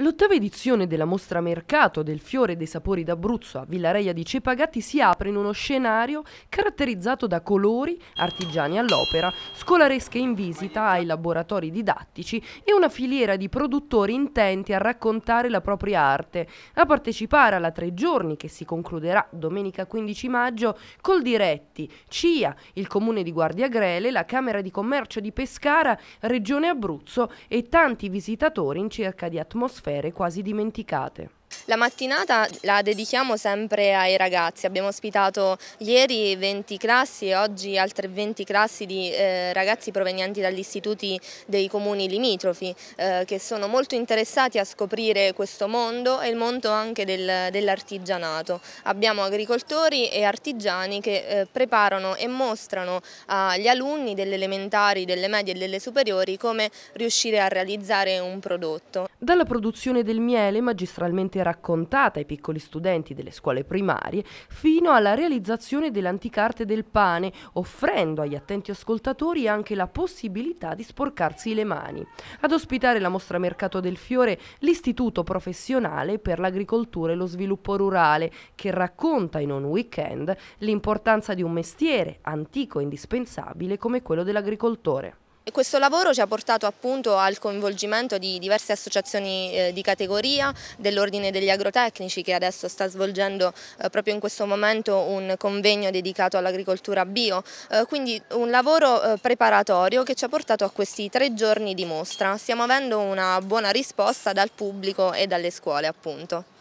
L'ottava edizione della mostra Mercato del Fiore dei Sapori d'Abruzzo a Villareia di Cepagatti si apre in uno scenario caratterizzato da colori, artigiani all'opera, scolaresche in visita ai laboratori didattici e una filiera di produttori intenti a raccontare la propria arte. A partecipare alla tre giorni che si concluderà domenica 15 maggio col diretti CIA, il comune di Guardia Grele, la Camera di Commercio di Pescara, Regione Abruzzo e tanti visitatori in cerca di atmosfera atmosfere quasi dimenticate. La mattinata la dedichiamo sempre ai ragazzi, abbiamo ospitato ieri 20 classi e oggi altre 20 classi di eh, ragazzi provenienti dagli istituti dei comuni limitrofi eh, che sono molto interessati a scoprire questo mondo e il mondo anche del, dell'artigianato. Abbiamo agricoltori e artigiani che eh, preparano e mostrano agli alunni delle elementari, delle medie e delle superiori come riuscire a realizzare un prodotto. Dalla produzione del miele magistralmente raccolto raccontata ai piccoli studenti delle scuole primarie, fino alla realizzazione dell'anticarte del pane, offrendo agli attenti ascoltatori anche la possibilità di sporcarsi le mani. Ad ospitare la mostra Mercato del Fiore l'Istituto Professionale per l'Agricoltura e lo Sviluppo Rurale, che racconta in un weekend l'importanza di un mestiere antico e indispensabile come quello dell'agricoltore questo lavoro ci ha portato appunto al coinvolgimento di diverse associazioni eh, di categoria, dell'Ordine degli Agrotecnici che adesso sta svolgendo eh, proprio in questo momento un convegno dedicato all'agricoltura bio, eh, quindi un lavoro preparatorio che ci ha portato a questi tre giorni di mostra. Stiamo avendo una buona risposta dal pubblico e dalle scuole appunto.